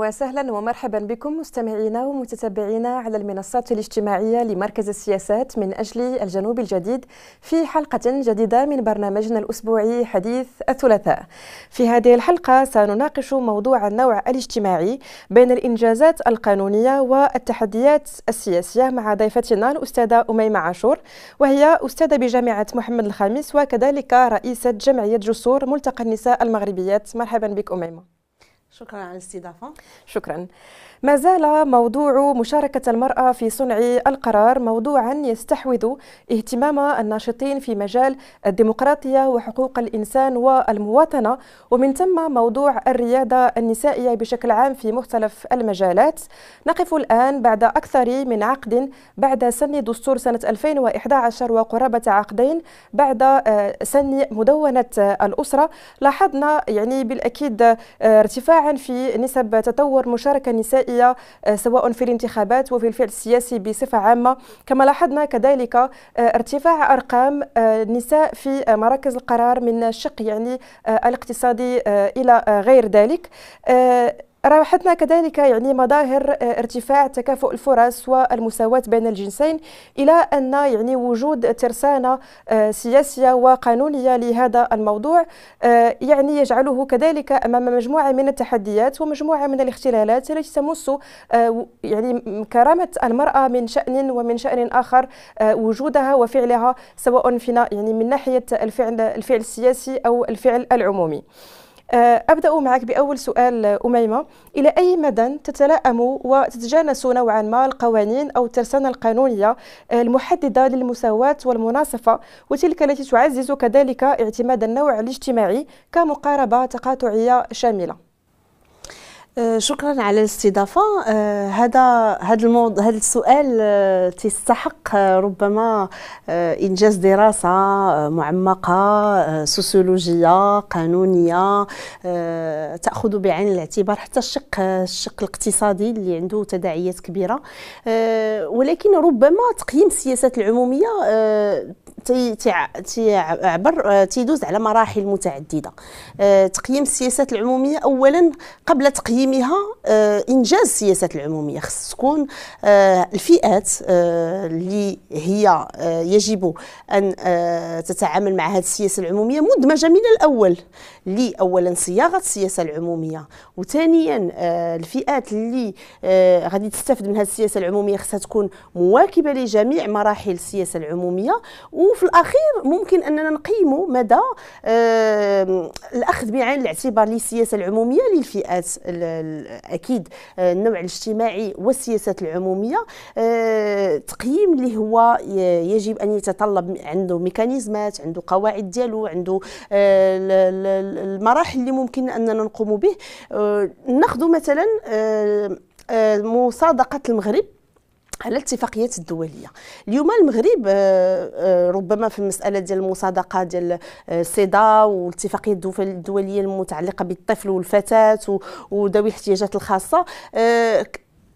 وسهلا ومرحبا بكم مستمعينا ومتتبعينا على المنصات الاجتماعية لمركز السياسات من أجل الجنوب الجديد في حلقة جديدة من برنامجنا الأسبوعي حديث الثلاثاء في هذه الحلقة سنناقش موضوع النوع الاجتماعي بين الإنجازات القانونية والتحديات السياسية مع ضيفتنا الأستاذة أميمة عاشور وهي أستاذة بجامعة محمد الخامس وكذلك رئيسة جمعية جسور ملتقى النساء المغربيات مرحبا بك أميمة شكرا على الاستضافة شكرا ما زال موضوع مشاركة المرأة في صنع القرار موضوعا يستحوذ اهتمام الناشطين في مجال الديمقراطية وحقوق الإنسان والمواطنة ومن ثم موضوع الريادة النسائية بشكل عام في مختلف المجالات نقف الآن بعد أكثر من عقد بعد سن دستور سنة 2011 وقرابة عقدين بعد آه، سن مدونة الأسرة لاحظنا يعني بالأكيد آه، ارتفاع في نسب تطور مشاركة نسائية آه، سواء في الانتخابات وفي الفعل السياسي بصفة عامة كما لاحظنا كذلك آه، ارتفاع أرقام آه، النساء في مراكز القرار من الشق يعني الاقتصادي إلى غير ذلك راوحتنا كذلك يعني مظاهر آه، ارتفاع تكافؤ الفرص والمساواة بين الجنسين إلى أن يعني وجود ترسانة آه، سياسية وقانونية لهذا الموضوع آه، يعني يجعله كذلك أمام مجموعة من التحديات ومجموعة من الاختلالات التي تمس يعني كرامة المرأة من شأن ومن شأن آخر وجودها وفعلها سواء في يعني من ناحية الفعل الفعل السياسي أو الفعل العمومي. آه، أبدأ معك بأول سؤال آه، أميمة إلى أي مدى تتلائم وتتجانس نوعا ما القوانين أو الترسانة القانونية آه، المحددة للمساواة والمناصفة وتلك التي تعزز كذلك اعتماد النوع الاجتماعي كمقاربة تقاطعية شاملة آه، شكرا على الاستضافه آه، هذا هذا الموض... هذا السؤال آه، تستحق ربما انجاز دراسه معمقه سوسيولوجيه قانونيه تاخذ بعين الاعتبار حتى الشق الشق الاقتصادي اللي عنده تداعيات كبيره ولكن ربما تقييم السياسات العموميه تي تيعبر تيدوز على مراحل متعدده آه، تقييم السياسات العموميه اولا قبل تقييمها آه، انجاز السياسات العموميه خص تكون آه، الفئات اللي هي يجب ان تتعامل مع هذه السياسه العموميه مدمجه من الاول لي اولا صياغه السياسه العموميه وثانيا الفئات اللي غادي تستفد من هذه السياسه العموميه خصها تكون مواكبه لجميع مراحل السياسه العموميه وفي الاخير ممكن اننا نقيموا مدى الاخذ بعين الاعتبار للسياسه العموميه للفئات اكيد آه، النوع الاجتماعي والسياسات العموميه آه، تقييم اللي هو يجب ان يتطلب عنده ميكانيزمات عنده قواعد ديالو عنده آه، المراحل اللي ممكن اننا نقوم به ناخذ مثلا مصادقه المغرب على الاتفاقيات الدوليه اليوم المغرب آه، آه، ربما في المساله ديال المصادقه ديال آه، سيدا والاتفاقيه الدوليه المتعلقه بالطفل والفتاه وذوي الاحتياجات الخاصه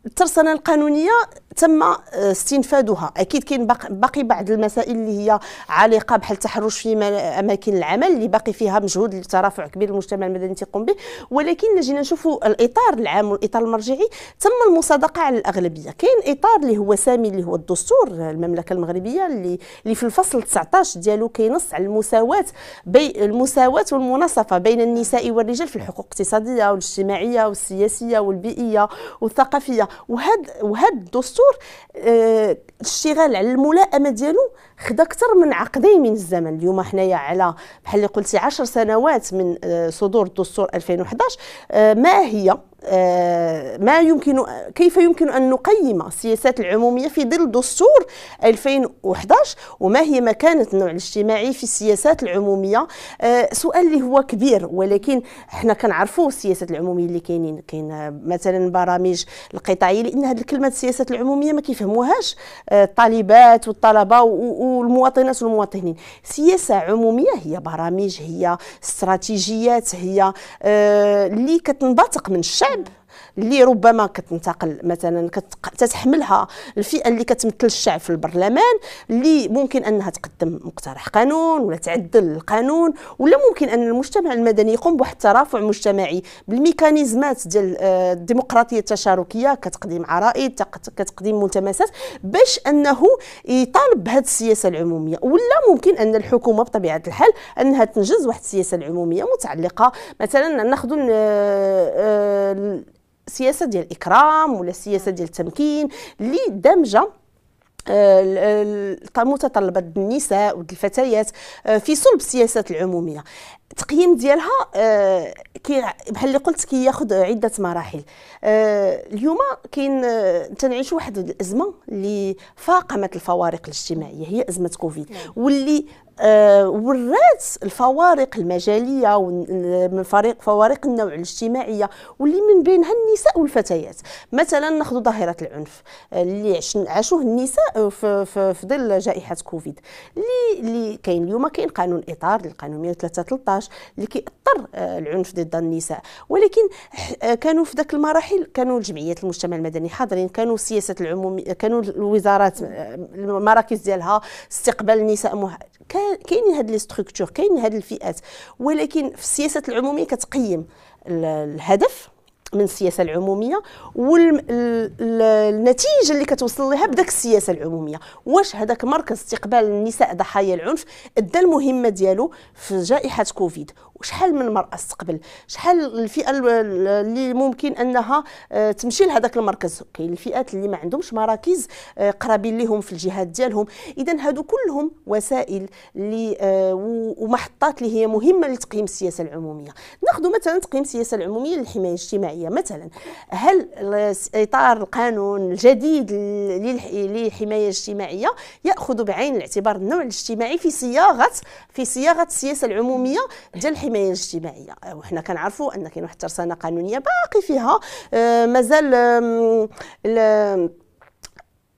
الترصنه القانونيه تم آه، استنفادها اكيد كاين باقي بعض المسائل اللي هي عالقه بحال التحرش في اماكن العمل اللي باقي فيها مجهود لترافع كبير المجتمع المدني تيقوم به ولكن جينا نشوفوا الاطار العام والاطار المرجعي تم المصادقه على الاغلبيه كاين اطار اللي هو سامي اللي هو الدستور المملكه المغربيه اللي اللي في الفصل 19 ديالو كينص على المساواه بي المساواه والمناصفه بين النساء والرجال في الحقوق الاقتصاديه والاجتماعيه والسياسيه والبيئيه والثقافيه وهاد وهاد الدستور آه، الشغال على الملائمه ديالو خدا اكثر من عقدين من الزمن اليوم حنايا على بحال اللي قلتي 10 سنوات من آه، صدور الدستور 2011 آه، ما هي آه، ما يمكن كيف يمكن ان نقيم السياسات العموميه في ظل دستور 2011 وما هي مكانه النوع الاجتماعي في السياسات العموميه آه، سؤال اللي هو كبير ولكن حنا كنعرفوا السياسات العموميه اللي كاينين كاين مثلا برامج القطاعيه لان هذه الكلمه السياسات العموميه ما كيفهموهاش آه، الطالبات والطلبه والمواطنات والمواطنين سياسه عموميه هي برامج هي استراتيجيات هي اللي كتنبثق من الشعب web اللي ربما كتنتقل مثلا كتحملها الفئه اللي كتمثل الشعب في البرلمان اللي ممكن انها تقدم مقترح قانون ولا تعدل القانون ولا ممكن ان المجتمع المدني يقوم بواحد الترافع مجتمعي بالميكانيزمات ديال آه، الديمقراطيه التشاركيه كتقديم عرائض كتقديم ملتمسات باش انه يطالب بهذه السياسه العموميه ولا ممكن ان الحكومه بطبيعه الحال انها تنجز واحد السياسه العموميه متعلقه مثلا ناخذ آه، آه، سياسه ديال الاكرام ولا سياسه ديال التمكين اللي دامجه آه، متطلبات النساء والفتيات آه، في صلب السياسات العموميه التقييم ديالها آه، بحال اللي قلت كياخذ عده مراحل اليوم كاين تنعيش واحد الازمه اللي فاقمت الفوارق الاجتماعيه هي ازمه كوفيد نعم. واللي آه، ورات الفوارق المجاليه من فريق فوارق النوع الاجتماعيه واللي من بينها النساء والفتيات مثلا ناخذ ظاهره العنف آه، اللي عاشوه النساء في, ظل جائحه كوفيد اللي اللي كاين اليوم كاين قانون اطار القانون 113 اللي كيأطر آه، العنف ضد النساء ولكن كانوا في ذاك المراحل كانوا الجمعيات المجتمع المدني حاضرين كانوا سياسه العموميه كانوا الوزارات المراكز ديالها استقبال النساء مه... كان كاينين هاد لي ستركتور كاين هاد الفئات ولكن في السياسه العموميه كتقيم الهدف من السياسه العموميه والنتيجه اللي كتوصل لها بداك السياسه العموميه واش هذاك مركز استقبال النساء ضحايا العنف ادى المهمه ديالو في جائحه كوفيد وشحال من مراه استقبل شحال الفئه اللي ممكن انها آه، تمشي لهذاك المركز كاين الفئات اللي ما عندهمش مراكز آه، قرابين ليهم في الجهات ديالهم اذا هادو كلهم وسائل اللي آه، ومحطات اللي هي مهمه لتقييم السياسه العموميه ناخذ مثلا تقييم السياسه العموميه للحمايه الاجتماعيه مثلا هل اطار القانون الجديد للحمايه الاجتماعيه ياخذ بعين الاعتبار النوع الاجتماعي في صياغه في صياغه السياسه العموميه ديال الحمايه الاجتماعيه وحنا كنعرفوا ان كاين واحد الترسانه قانونيه باقي فيها آه، مازال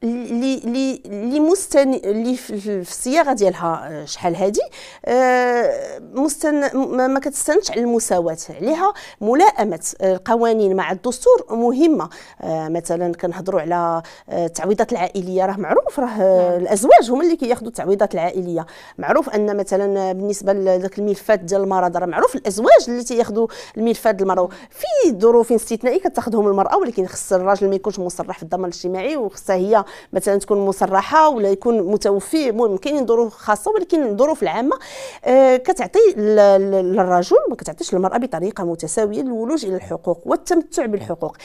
لي اللي اللي مستن اللي في الصياغه ديالها آه، شحال هذه آه، مستن ما كتستندش على المساواه عليها ملائمه آه، القوانين مع الدستور مهمه مثلا كنهضروا على التعويضات العائليه راه معروف راه نعم. الازواج هما اللي كياخذوا التعويضات العائليه معروف ان مثلا بالنسبه لذاك الملفات ديال المرض راه معروف الازواج اللي تياخذوا الملفات المرأة في ظروف استثنائيه كتاخذهم المراه ولكن خص الراجل ما يكونش مصرح في الضمان الاجتماعي وخصها هي مثلا تكون مصرحه ولا يكون متوفي المهم كاينين ظروف خاصه ولكن الظروف العامه آه، كتعطي للرجل ما كتعطيش للمراه بطريقه متساويه الولوج الى الحقوق والتمتع بالحقوق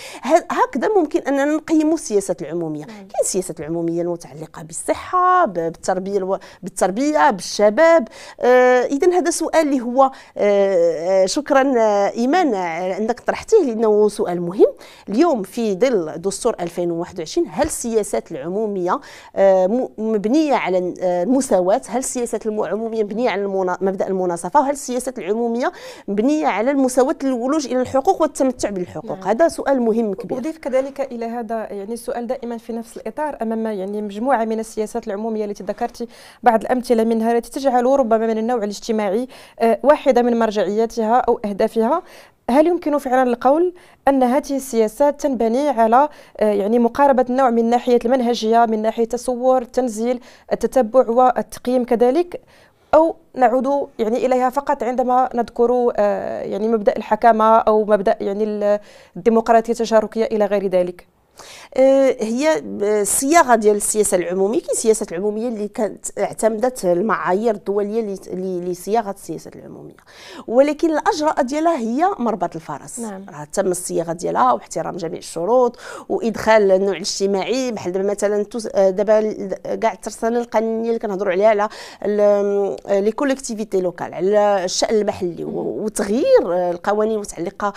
هكذا ممكن اننا نقيموا السياسه العموميه نعم. كاين السياسه العموميه المتعلقه بالصحه بالتربيه بالتربيه بالشباب آه، اذا هذا سؤال اللي هو آه، شكرا ايمان انك طرحتيه لانه سؤال مهم اليوم في ظل دستور 2021 هل السياسات العموميه آه، مبنيه على المساواه آه، هل السياسة العموميه مبنيه على مبدا المناصفه وهل السياسة العموميه مبنيه على المساواه الولوج الى الحقوق والتمتع بالحقوق نعم. هذا سؤال مهم كبير اضيف كذلك الى هذا يعني السؤال دائما في نفس الاطار امام يعني مجموعه من السياسات العموميه التي ذكرت بعض الامثله منها التي تجعل ربما من النوع الاجتماعي آه، واحده من مرجعياتها او اهدافها هل يمكن فعلا القول ان هذه السياسات تنبني على آه، يعني مقاربه النوع من ناحيه المنهجيه من ناحيه التصور التنزيل التتبع والتقييم كذلك او نعود يعني اليها فقط عندما نذكر آه، يعني مبدا الحكامه او مبدا يعني الديمقراطيه التشاركيه الى غير ذلك آه، هي الصياغه آه، ديال السياسه العموميه كاين السياسه العموميه اللي كانت اعتمدت المعايير الدوليه لصياغه السياسه العموميه ولكن الاجراء ديالها هي مربط الفرس نعم. راه تم الصياغه ديالها واحترام جميع الشروط وادخال النوع الاجتماعي بحال دابا مثلا آه، دابا كاع الترسانه القانونيه اللي كنهضروا عليها على لي كوليكتيفيتي لوكال على الشان المحلي وتغيير القوانين المتعلقه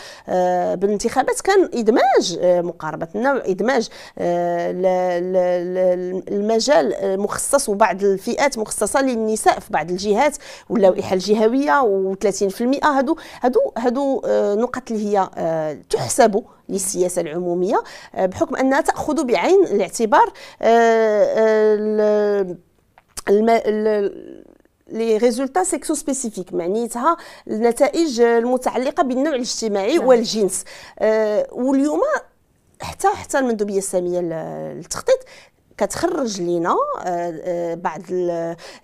بالانتخابات كان ادماج مقاربه النوع ادماج آه، المجال آه، مخصص وبعض الفئات مخصصه للنساء في بعض الجهات واللائحه الجهويه و30% هادو هادو هادو آه، نقط اللي هي تحسب للسياسه العموميه بحكم انها تاخذ بعين الاعتبار لي ريزولتا سيكسو سبيسيفيك معنيتها النتائج المتعلقه بالنوع الاجتماعي والجنس واليوم حتى حتى المندوبيه الساميه للتخطيط كتخرج لينا آه، آه، بعض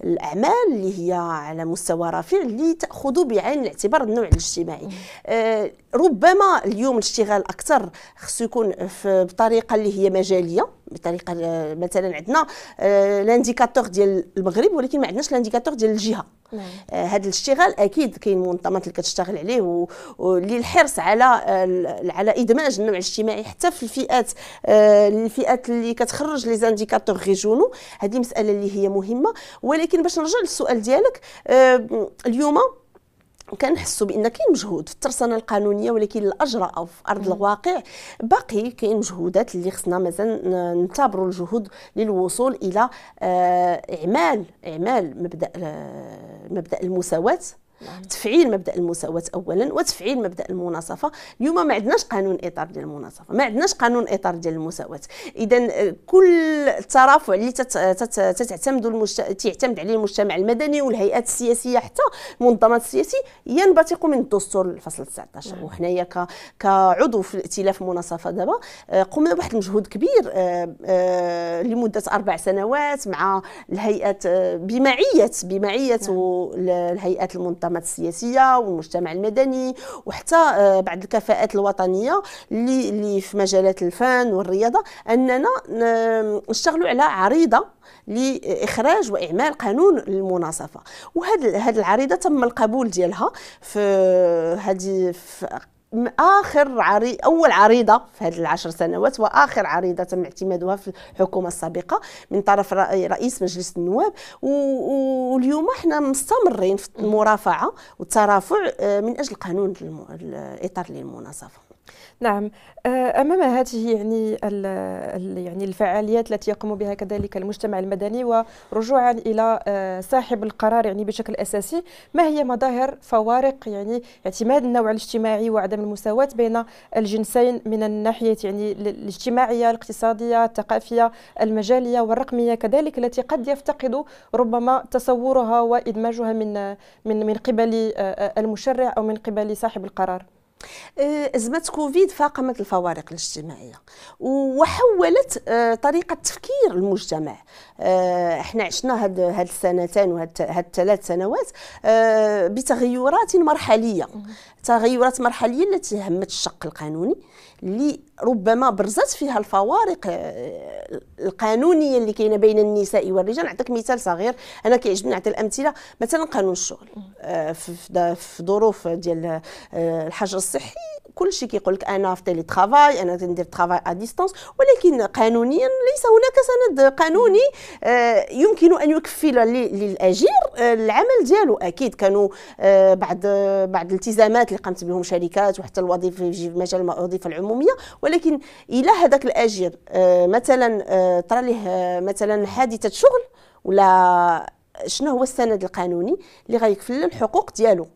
الاعمال اللي هي على مستوى رفيع اللي تاخذ بعين الاعتبار النوع الاجتماعي آه، ربما اليوم الاشتغال اكثر خصو يكون بطريقه اللي هي مجاليه بطريقه آه، مثلا عندنا آه، لانديكاتور ديال المغرب ولكن ما عندناش لانديكاتور ديال الجهه نعم. آه، هذا الاشتغال اكيد كاين منظمات اللي كتشتغل عليه وللحرص على على ادماج النوع الاجتماعي حتى في الفئات الفئات اللي كتخرج لي زانديكاتور ريجونو هذه مساله اللي هي مهمه ولكن باش نرجع للسؤال ديالك اليوم كنحسوا بان كاين مجهود في الترسانه القانونيه ولكن الاجراء او في ارض الواقع باقي كاين مجهودات اللي خصنا مازال نعتبروا الجهود للوصول الى آه، اعمال اعمال مبدا آه، مبدا المساواه نعم. تفعيل مبدا المساواه اولا وتفعيل مبدا المناصفه اليوم ما عندناش قانون اطار ديال المناصفه ما عندناش قانون اطار ديال المساواه اذا آه، كل الترافع اللي تعتمد تعتمد تيعتمد عليه المجتمع المدني والهيئات السياسيه حتى المنظمات السياسيه ينبثق من الدستور الفصل 19 نعم. وحنايا كعضو في الائتلاف المناصفه دابا آه، قمنا بواحد المجهود كبير آه، لمده اربع سنوات مع الهيئات بمعيه بمعيه نعم. الهيئات المنظمه المنظمات السياسيه والمجتمع المدني وحتى آه، بعض الكفاءات الوطنيه اللي اللي في مجالات الفن والرياضه اننا نشتغلوا على عريضه لاخراج واعمال قانون المناصفه وهذه العريضه تم القبول ديالها في هذه اخر عري اول عريضه في هذه العشر سنوات واخر عريضه تم اعتمادها في الحكومه السابقه من طرف رئيس مجلس النواب واليوم احنا مستمرين في المرافعه والترافع آه، من اجل قانون الاطار للمناصفه نعم آه، امام هذه يعني يعني الفعاليات التي يقوم بها كذلك المجتمع المدني ورجوعا الى آه، صاحب القرار يعني بشكل اساسي ما هي مظاهر فوارق يعني اعتماد النوع الاجتماعي وعدم المساواه بين الجنسين من الناحيه يعني الاجتماعيه الاقتصاديه الثقافيه المجاليه والرقميه كذلك التي قد يفتقد ربما تصورها وادماجها من آه، من من قبل المشرع او من قبل صاحب القرار أه، ازمه كوفيد فاقمت الفوارق الاجتماعيه وحولت أه، طريقه تفكير المجتمع أه، احنا عشنا هاد هاد السنتين وهاد هاد الثلاث سنوات بتغيرات مرحليه تغيرات مرحليه التي همت الشق القانوني اللي ربما برزت فيها الفوارق آه، القانونيه اللي كاينه بين النساء والرجال نعطيك مثال صغير انا كيعجبني نعطي الامثله مثلا قانون الشغل آه، في ظروف ديال آه، الحجر الصحي كلشي كيقول لك انا في تيلي ترافاي انا ندير ترافاي ا ديستونس ولكن قانونيا ليس هناك سند قانوني آه، يمكن ان يكفل للاجير آه، العمل ديالو اكيد كانوا بعد آه، بعد الالتزامات اللي قامت بهم شركات وحتى الوظيفه في مجال الوظيفه العموميه ولكن الى هذاك الاجير مثلا طرا ليه مثلا حادثه شغل ولا شنو هو السند القانوني اللي غيكفل الحقوق ديالو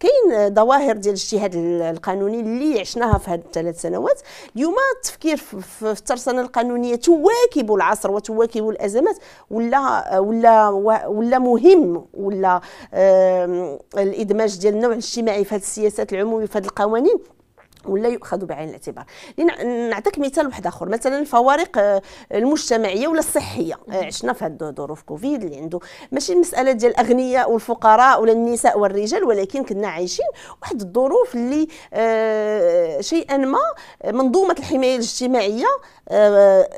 كاين ظواهر ديال الاجتهاد القانوني اللي عشناها في هاد الثلاث سنوات اليوم التفكير في الترسانه القانونيه تواكب العصر وتواكب الازمات ولا ولا ولا مهم ولا الادماج ديال النوع الاجتماعي في هاد السياسات العموميه في هذه القوانين ولا يؤخذ بعين الاعتبار نعطيك مثال واحد اخر مثلا الفوارق آه، المجتمعيه ولا الصحيه آه، عشنا في هذه ظروف كوفيد اللي عنده ماشي المساله ديال الاغنياء والفقراء ولا النساء والرجال ولكن كنا عايشين واحد الظروف اللي آه، شيئا ما منظومه الحمايه الاجتماعيه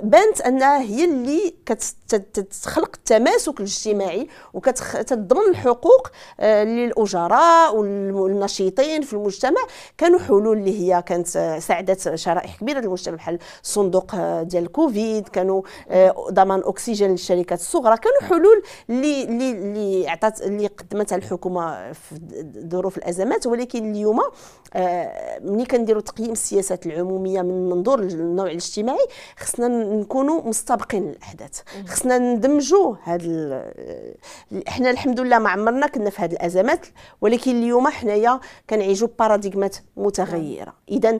بانت انها هي اللي كتخلق التماسك الاجتماعي وكتضمن الحقوق للاجراء والنشيطين في المجتمع كانوا حلول اللي هي كانت ساعدت شرائح كبيره للمجتمع بحال صندوق آه، ديال الكوفيد كانوا آه، ضمان اكسجين للشركات الصغرى كانوا حلول اللي اللي اللي عطات اللي قدمتها الحكومه في ظروف الازمات ولكن اليوم آه، ملي كنديروا تقييم السياسات العموميه من منظور النوع الاجتماعي خصنا نكونوا مستبقين الاحداث خصنا ندمجوا هذا احنا الحمد لله ما عمرنا كنا في هذه الازمات ولكن اليوم حنايا كنعيشوا باراديغمات متغيره اذا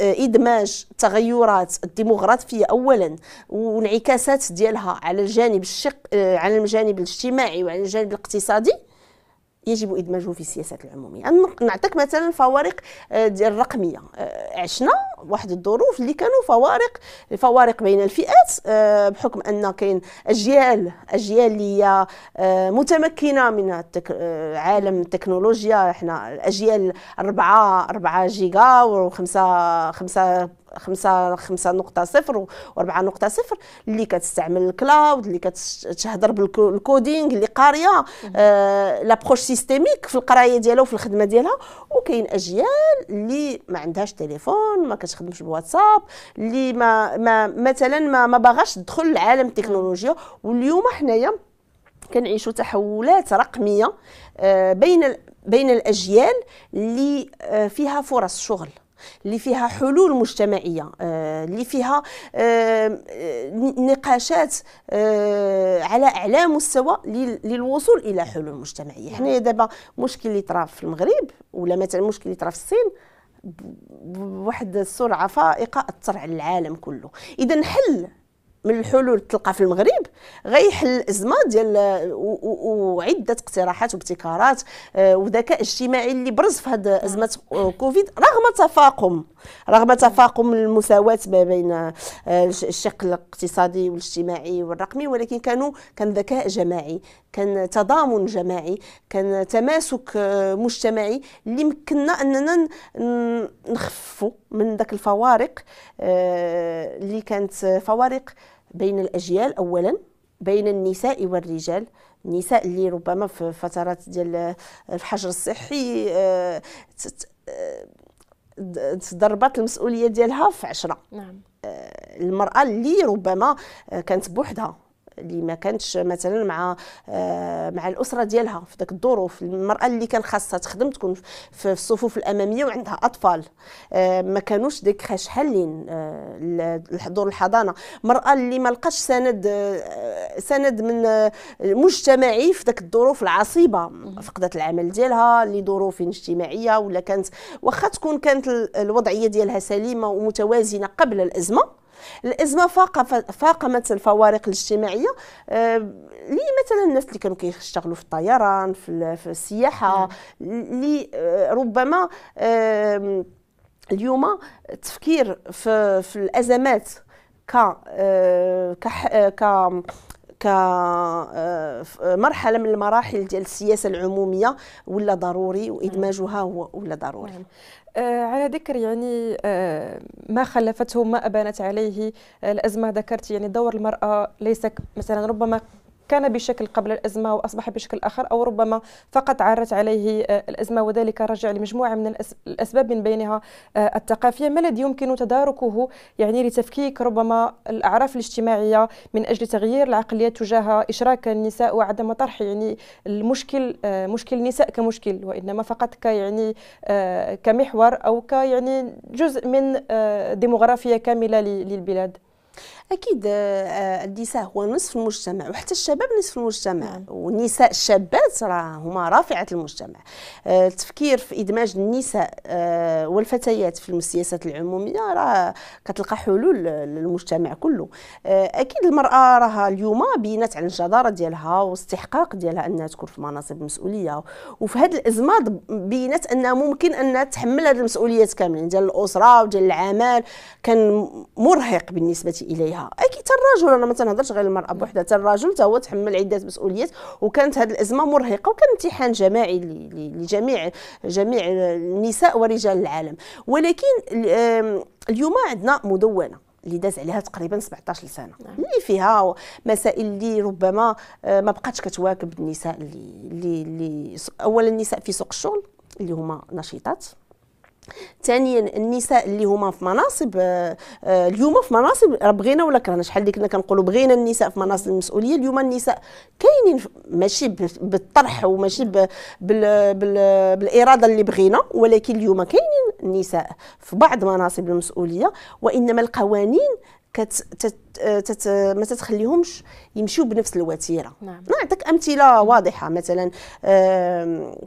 ادماج التغيرات الديموغرافيه اولا وانعكاسات ديالها على الجانب الشق على الجانب الاجتماعي وعلى الجانب الاقتصادي يجب إدماجه في السياسات العمومية نعطيك مثلا الفوارق آه، الرقمية آه، عشنا واحد الظروف اللي كانوا فوارق الفوارق بين الفئات آه، بحكم أن كاين أجيال أجيال اللي هي متمكنة من عالم التكنولوجيا احنا الأجيال 4 4 جيجا و5 5 خمسة خمسة نقطة صفر وأربعة نقطة صفر اللي كتستعمل الكلاود اللي كتهضر بالكودينغ اللي قارية آه سيستيميك في القراية ديالها وفي الخدمة ديالها وكاين أجيال اللي ما عندهاش تليفون ما كتخدمش بالواتساب اللي ما, ما مثلا ما, ما باغاش تدخل لعالم التكنولوجيا واليوم حنايا كنعيشوا تحولات رقميه آه، بين بين الاجيال اللي آه، فيها فرص شغل اللي فيها حلول مجتمعيه آه، اللي فيها آه، آه، نقاشات على اعلى مستوى للوصول الى حلول مجتمعيه حنا نعم. دابا مشكل اللي طرا في المغرب ولا مثلا مشكل اللي طرا في الصين بواحد السرعه فائقه اثر على العالم كله اذا حل من الحلول تلقى في المغرب غيحل الازمه ديال وعده اقتراحات وابتكارات آه، وذكاء اجتماعي اللي برز في هذه ازمه آه، كوفيد رغم تفاقم رغم تفاقم المساواه ما بين آه، الشق الاقتصادي والاجتماعي والرقمي ولكن كانوا كان ذكاء جماعي كان تضامن جماعي كان تماسك مجتمعي اللي مكننا اننا نخفوا من ذاك الفوارق آه، اللي كانت فوارق بين الاجيال اولا بين النساء والرجال النساء اللي ربما في فترات ديال الحجر الصحي آه، آه، تضربت المسؤوليه ديالها في عشرة نعم. المراه اللي ربما كانت بوحدها اللي ما كانتش مثلا مع آه، مع الاسره ديالها في ذاك الظروف المراه اللي كان خاصها تخدم تكون في الصفوف الاماميه وعندها اطفال آه، ما كانوش ديك خاش حالين دور آه، الحضانه المراه اللي ما لقاش سند سند من مجتمعي في ذاك الظروف العصيبه فقدت العمل ديالها لظروف اجتماعيه ولا كانت واخا تكون كانت الوضعيه ديالها سليمه ومتوازنه قبل الازمه الازمه فاقمت الفوارق الاجتماعيه اللي آه، مثلا الناس اللي كانوا كيشتغلوا في الطيران في السياحه اللي آه، ربما آه، اليوم التفكير في, في الازمات ك ك كمرحله آه، من المراحل ديال السياسه العموميه ولا ضروري وادماجها هو ولا ضروري نعم. آه، على ذكر يعني آه، ما خلفته ما ابانت عليه الازمه ذكرت يعني دور المراه ليس مثلا ربما كان بشكل قبل الأزمة وأصبح بشكل آخر أو ربما فقط عرت عليه آه، الأزمة وذلك رجع لمجموعة من الأسباب من بينها آه، الثقافية ما الذي يمكن تداركه يعني لتفكيك ربما الأعراف الاجتماعية من أجل تغيير العقلية تجاه إشراك النساء وعدم طرح يعني المشكل آه، مشكل النساء كمشكل وإنما فقط كيعني كمحور أو كيعني جزء من ديموغرافية كاملة للبلاد اكيد آه، آه، النساء هو نصف المجتمع وحتى الشباب نصف المجتمع نعم. والنساء الشابات راه هما رافعه المجتمع آه، التفكير في ادماج النساء والفتيات في السياسات العموميه راه كتلقى حلول للمجتمع كله اكيد المراه راها اليوم بينات على الجداره ديالها واستحقاق ديالها انها تكون في مناصب مسؤوليه وفي هذه الازمه بينات انها ممكن انها تحمل هذه المسؤوليات كاملين ديال الاسره وديال العمل كان مرهق بالنسبه اليها فيها اي حتى الرجل انا ما تنهضرش غير المراه بوحدها حتى الراجل حتى هو تحمل عده مسؤوليات وكانت هذه الازمه مرهقه وكان امتحان جماعي لجميع جميع النساء ورجال العالم ولكن اليوم عندنا مدونه اللي داز عليها تقريبا 17 سنه نعم. اللي فيها مسائل اللي ربما آه، ما بقاتش كتواكب النساء اللي, اللي اولا النساء في سوق الشغل اللي هما نشيطات ثانيا النساء اللي هما في مناصب آه، آه، اليوم في مناصب بغينا ولا كرهنا شحال اللي كنا كنقولوا بغينا النساء في مناصب المسؤوليه اليوم النساء كاينين ماشي بالطرح وماشي بال بالاراده اللي بغينا ولكن اليوم كاينين النساء في بعض مناصب المسؤوليه وانما القوانين كت تت ما تتخليهمش يمشيو بنفس الوتيره نعم. نعطيك امثله واضحه مثلا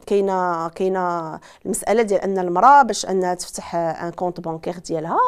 كاينه كاينه المساله ديال ان المراه باش انها تفتح ان كونت بانكير ديالها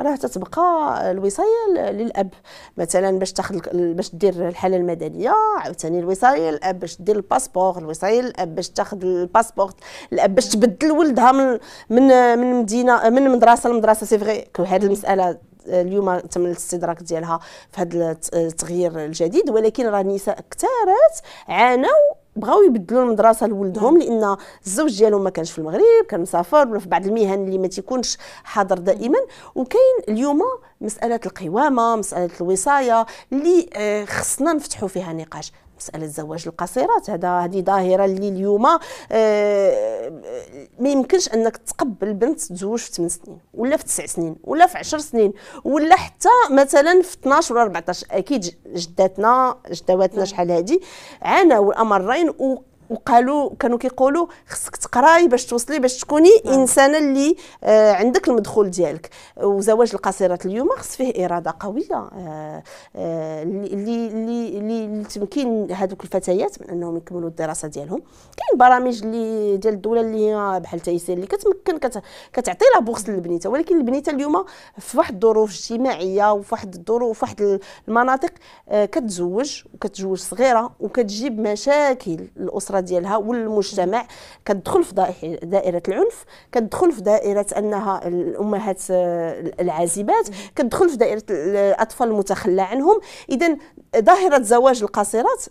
راه تتبقى الوصايه للاب مثلا باش تاخذ باش دير الحاله المدنيه عاوتاني الوصايه للاب باش دير الباسبور الوصايه للاب باش تاخذ الباسبور الاب باش تبدل ولدها من من من مدينه من مدرسه لمدرسه سي فغي هذه المساله اليوم تم الاستدراك ديالها في هذا التغيير الجديد ولكن راه النساء كثارات عانوا بغاو يبدلوا المدرسه لولدهم لان الزوج ديالهم ما كانش في المغرب كان مسافر ولا في بعض المهن اللي ما تيكونش حاضر دائما وكاين اليوم مساله القوامه مساله الوصايه اللي آه، خصنا نفتحوا فيها نقاش مساله الزواج القصيرات هذا هذه ظاهره اللي اليوم آه، ما يمكنش انك تقبل بنت تزوج في 8 سنين ولا في 9 سنين ولا في 10 سنين ولا حتى مثلا في 12 ولا 14 اكيد جداتنا جدواتنا نعم. شحال هذه عانوا الامرين وقالوا كانوا كيقولوا خصك تقراي باش توصلي باش تكوني نعم. انسانه اللي آه عندك المدخول ديالك وزواج القصيرات اليوم خص فيه اراده قويه آه، آه، اللي اللي اللي لتمكين هذوك الفتيات من انهم يكملوا الدراسه ديالهم كاين برامج اللي ديال الدوله اللي هي بحال تيسير اللي كتمكن كت كتعطي لا بورس للبنيته ولكن البنيته اليوم في واحد الظروف اجتماعيه وفي واحد الظروف في واحد المناطق آه، كتزوج وكتزوج صغيره وكتجيب مشاكل الاسره الاسره ديالها والمجتمع كتدخل في دائره العنف كتدخل في دائره انها الامهات آه، العازبات كتدخل في دائره الاطفال المتخلى عنهم اذا ظاهره زواج القاصرات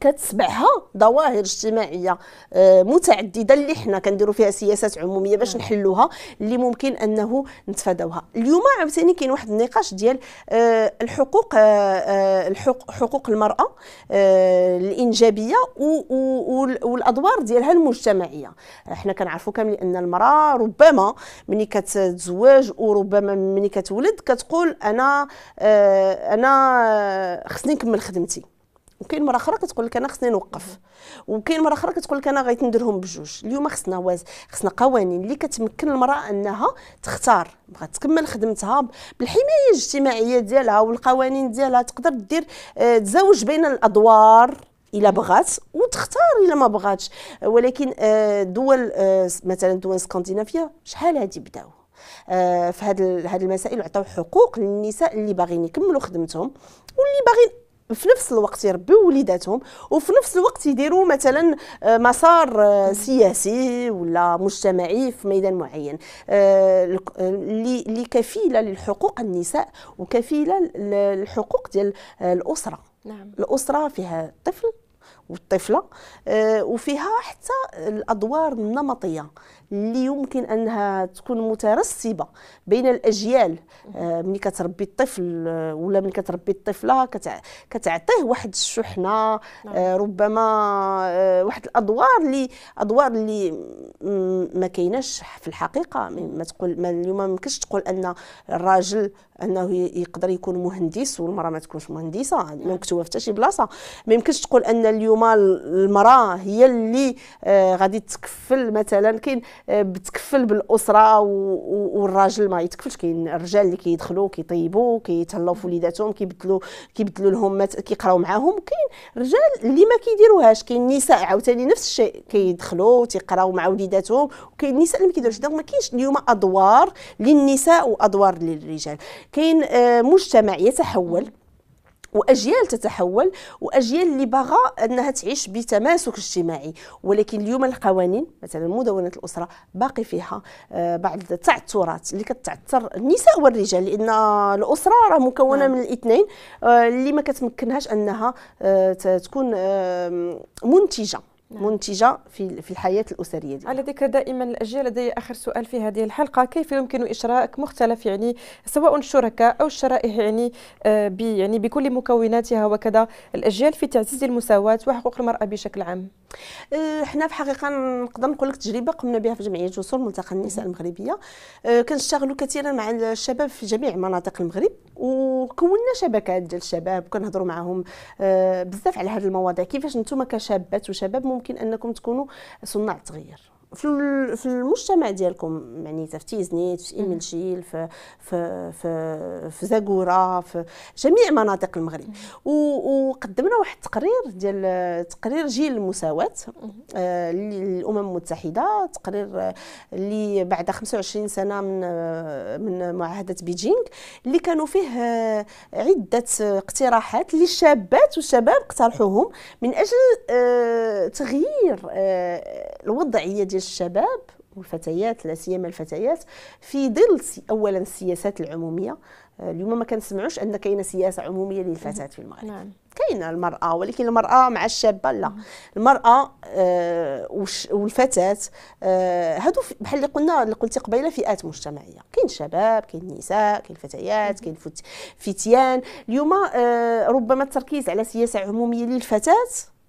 كتسبعها ظواهر اجتماعيه آه، متعدده اللي حنا كنديروا فيها سياسات عموميه باش نحلوها اللي ممكن انه نتفاداوها اليوم عاوتاني كاين واحد النقاش ديال آه، آه، الحقوق حقوق المراه الانجابيه والادوار ديالها المجتمعيه حنا كنعرفوا كامل ان المراه ربما ملي كتزوج وربما ملي كتولد كتقول انا انا خصني نكمل خدمتي وكاين مره اخرى كتقول لك انا خصني نوقف وكاين مره اخرى كتقول لك انا غادي نديرهم بجوج اليوم خصنا واز خصنا قوانين اللي كتمكن المراه انها تختار بغات تكمل خدمتها بالحمايه الاجتماعيه ديالها والقوانين ديالها تقدر دير آه، تزوج بين الادوار الا بغات وتختار الا ما بغاتش ولكن آه، دول آه، مثلا دول اسكندنافيه شحال هادي بداو في هاد هاد المسائل عطاو حقوق للنساء اللي باغيين يكملوا خدمتهم واللي باغيين في نفس الوقت يربيو وليداتهم وفي نفس الوقت يديروا مثلا آه، مسار آه، سياسي ولا مجتمعي في ميدان معين آه، اللي كفيله للحقوق النساء وكفيله للحقوق ديال الاسره نعم. الاسره فيها الطفل والطفله وفيها حتى الادوار النمطيه اللي يمكن انها تكون مترسبه بين الاجيال آه، ملي كتربي الطفل آه، ولا ملي كتربي الطفله كتعطيه واحد الشحنه نعم. آه، ربما واحد الادوار اللي ادوار اللي ما كايناش في الحقيقه ما تقول ما اليوم ما يمكنش تقول ان الراجل انه يقدر يكون مهندس والمراه ما تكونش مهندسه نعم. مكتوبه في حتى شي بلاصه ما يمكنش تقول ان اليوم المراه هي اللي غادي تكفل مثلا كاين بتكفل بالاسره والراجل ما يتكفلش كاين الرجال اللي كيدخلوا كيطيبوا كيتهلاو في وليداتهم كيبدلوا كيبدلوا لهم كيقراو معاهم وكاين رجال اللي ما كيديروهاش كاين النساء عاوتاني نفس الشيء كيدخلوا تيقراو مع وليداتهم وكاين النساء اللي ما كيديروش دونك ما كاينش اليوم ادوار للنساء وادوار للرجال كاين آه، مجتمع يتحول واجيال تتحول واجيال اللي باغا انها تعيش بتماسك اجتماعي ولكن اليوم القوانين مثلا مدونه الاسره باقي فيها آه، بعض التعثرات اللي كتعثر النساء والرجال لان الاسره راه مكونه نعم. من الاثنين آه، اللي ما كتمكنهاش انها آه، تكون منتجه نعم. منتجه في في الحياه الاسريه دي. على ذكر دائما الاجيال لدي اخر سؤال في هذه الحلقه كيف يمكن اشراك مختلف يعني سواء الشركاء او الشرائح يعني آه يعني بكل مكوناتها وكذا الاجيال في تعزيز المساواه وحقوق المراه بشكل عام أه، حنا في حقيقه نقدر نقول لك تجربه قمنا بها في جمعيه جسور ملتقى النساء المغربيه أه، كنشتغلوا كثيرا مع الشباب في جميع مناطق المغرب وكونا شبكات ديال الشباب وكنهضروا معاهم أه، بزاف على هذه المواضيع كيفاش نتوما كشابات وشباب ممكن انكم تكونوا صناع تغيير في المجتمع ديالكم يعني في تيزنيت في ايميلشيل في في في, في زاكوره في جميع مناطق المغرب وقدمنا واحد التقرير ديال تقرير جيل المساواه آه للامم المتحده تقرير اللي بعد 25 سنه من من معاهده بيجينغ اللي كانوا فيه آه، عده اقتراحات للشابات والشباب اقترحوهم من اجل آه تغيير آه الوضعيه ديال ديال الشباب والفتيات لا سيما الفتيات في ظل اولا السياسات العموميه آه، اليوم ما كنسمعوش ان كاينه سياسه عموميه للفتاه في المغرب نعم. كاينه المراه ولكن المراه مع الشابه لا نعم. المراه آه والفتاه آه هادو بحال اللي قلنا اللي قلتي قبيله فئات مجتمعيه كاين شباب كاين نساء كاين فتيات كاين فتيان اليوم آه ربما التركيز على سياسه عموميه للفتاه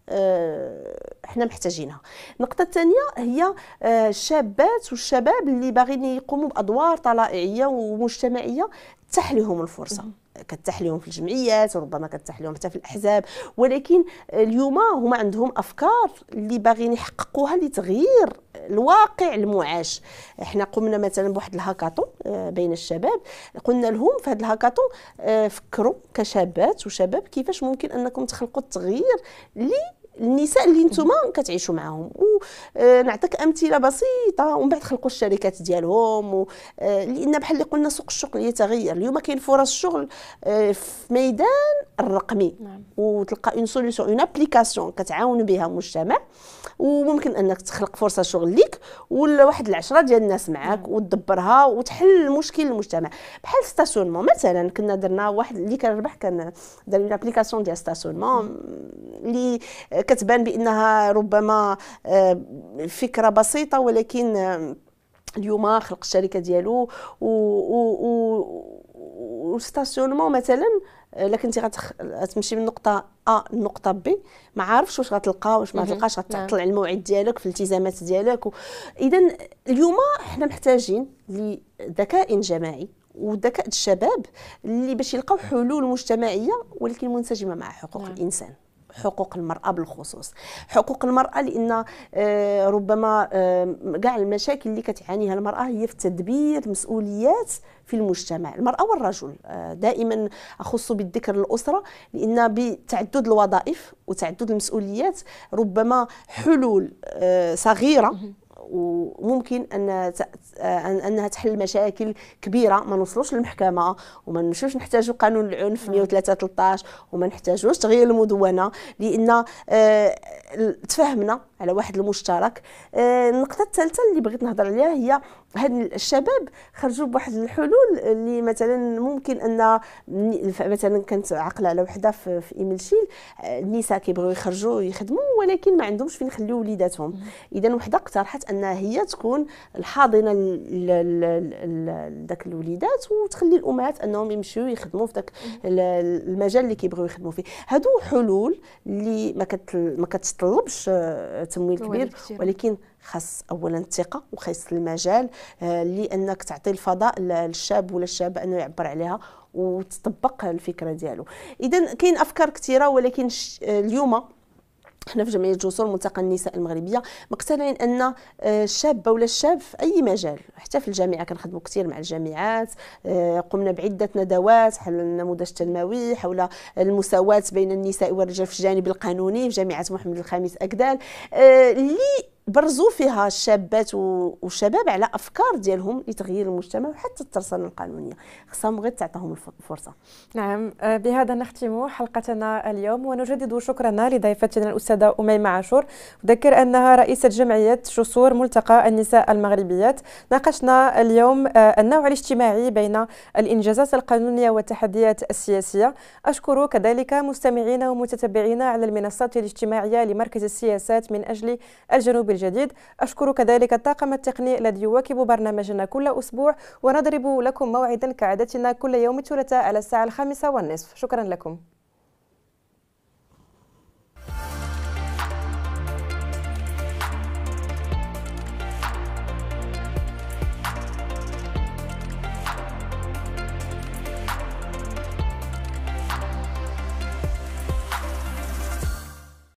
آه، احنا محتاجينها النقطه الثانيه هي آه، الشابات والشباب اللي باغيين يقوموا بادوار طلائعيه ومجتمعيه تتاح لهم الفرصه كتتاح لهم في الجمعيات وربما كتتاح لهم حتى في الاحزاب ولكن اليوم هما عندهم افكار اللي باغيين يحققوها لتغيير الواقع المعاش احنا قمنا مثلا بواحد الهاكاطون آه، بين الشباب قلنا لهم في هذا الهاكاطون فكروا كشابات وشباب كيفاش ممكن انكم تخلقوا التغيير اللي النساء اللي نتوما كتعيشوا معاهم ونعطيك آه، امثله بسيطه ومن بعد خلقوا الشركات ديالهم و... آه، لان بحال اللي قلنا سوق الشغل يتغير اليوم كاين فرص شغل آه، في ميدان الرقمي نعم. وتلقى اون سوليسيون اون ابليكاسيون كتعاون بها المجتمع وممكن انك تخلق فرصه شغل ليك ولا واحد العشره ديال الناس معاك نعم. وتدبرها وتحل المشكل المجتمع بحال ستاسيونمون مثلا كنا درنا واحد اللي كنربح كان دار اون ابليكاسيون ديال ستاسيونمون نعم. اللي كتبان بانها ربما آه، فكره بسيطه ولكن آه، اليوم خلق الشركه ديالو و, و, و وستاسيونمون مثلا الا آه، كنتي غتمشي من نقطه ا لنقطه بي ما عارفش واش غتلقى واش ما غتلقاش غتعطل نعم. على الموعد ديالك في الالتزامات ديالك و... اذا اليوم حنا محتاجين لذكاء جماعي وذكاء الشباب اللي باش يلقاو حلول مجتمعيه ولكن منسجمه مع حقوق نعم. الانسان حقوق المرأة بالخصوص حقوق المرأة لأن آه، ربما كاع آه، المشاكل اللي كتعانيها المرأة هي في تدبير مسؤوليات في المجتمع المرأة والرجل آه، دائما أخص بالذكر الأسرة لأن بتعدد الوظائف وتعدد المسؤوليات ربما حلول صغيرة وممكن ان انها تحل مشاكل كبيره ما نوصلوش للمحكمه وما نمشوش نحتاجوا قانون العنف 113 وما نحتاجوش تغيير المدونه لان آه، تفهمنا على واحد المشترك آه، النقطه الثالثه اللي بغيت نهضر عليها هي هاد الشباب خرجوا بواحد الحلول اللي مثلا ممكن ان مثلا كانت عاقله على وحده في, في شيل النساء آه، كيبغيو يخرجوا يخدموا ولكن ما عندهمش فين يخليو وليداتهم اذا وحده اقترحت انها هي تكون الحاضنه لذاك الوليدات وتخلي الامهات انهم يمشيو يخدموا في ذاك المجال اللي كيبغيو يخدموا فيه هادو حلول اللي ما كتطلبش آه، تمويل كبير ولكن خاص اولا الثقه وخاص المجال آه، لانك تعطي الفضاء للشاب ولا الشابه انه يعبر عليها وتطبق الفكره ديالو اذا كاين افكار كثيره ولكن آه، اليوم احنا في جمعيه جسور ملتقى النساء المغربيه مقتنعين ان آه، الشابه ولا الشاب في اي مجال حتى في الجامعه كنخدموا كثير مع الجامعات قمنا بعده ندوات حول النموذج التنموي حول المساواه بين النساء والرجال في الجانب القانوني في جامعه محمد الخامس اكدال اللي برزوا فيها الشابات والشباب على افكار ديالهم لتغيير المجتمع وحتى الترسانه القانونيه خصهم غير تعطيهم الفرصه نعم آه، بهذا نختم حلقتنا اليوم ونجدد شكرنا لضيفتنا الاستاذه اميمه عاشور اذكر انها رئيسه جمعيه شصور ملتقى النساء المغربيات ناقشنا اليوم آه، النوع الاجتماعي بين الانجازات القانونيه والتحديات السياسيه اشكر كذلك مستمعينا ومتتبعينا على المنصات الاجتماعيه لمركز السياسات من اجل الجنوب الجديد أشكر كذلك الطاقم التقني الذي يواكب برنامجنا كل أسبوع ونضرب لكم موعدا كعادتنا كل يوم الثلاثاء على الساعة الخامسة والنصف شكرا لكم